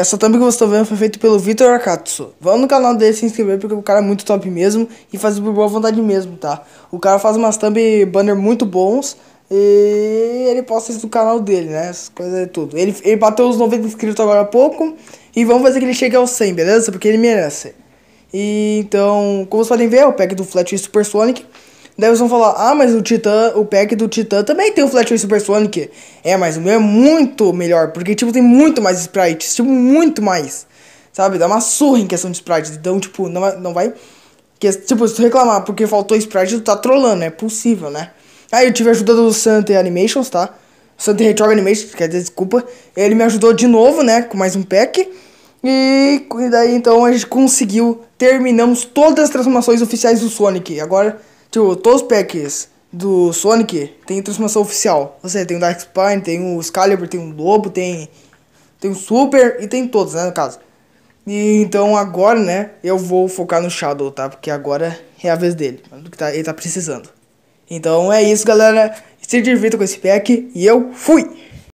Essa thumb que você está vendo foi feita pelo Vitor Akatsu. Vão no canal dele se inscrever porque o cara é muito top mesmo e faz por boa vontade mesmo, tá? O cara faz umas thumb banner muito bons e ele posta isso no canal dele, né? Essas coisas e é tudo. Ele, ele bateu os 90 inscritos agora há pouco e vamos fazer que ele chegue aos 100, beleza? Porque ele merece. E, então, como vocês podem ver, é o pack do Flat Super Sonic. Daí vão falar, ah, mas o Titã, o pack do Titã também tem o Flash Super Sonic. É, mas o meu é muito melhor, porque, tipo, tem muito mais sprites, tipo, muito mais. Sabe, dá uma surra em questão de sprites, então, tipo, não, não vai... Que, tipo, se tu reclamar porque faltou sprite, tu tá trollando, é possível, né? Aí ah, eu tive a ajuda do Santa Animations, tá? Santa Retro Animations, quer dizer, desculpa. Ele me ajudou de novo, né? Com mais um pack. E, e daí então a gente conseguiu. Terminamos todas as transformações oficiais do Sonic. Agora Tipo, todos os packs do Sonic tem transformação oficial. Ou seja, tem o Dark Spine, tem o Excalibur, tem o Lobo, tem, tem o Super e tem todos, né, no caso. E então agora, né, eu vou focar no Shadow, tá? Porque agora é a vez dele, do que tá, ele tá precisando. Então é isso, galera. Se divirta com esse pack e eu fui!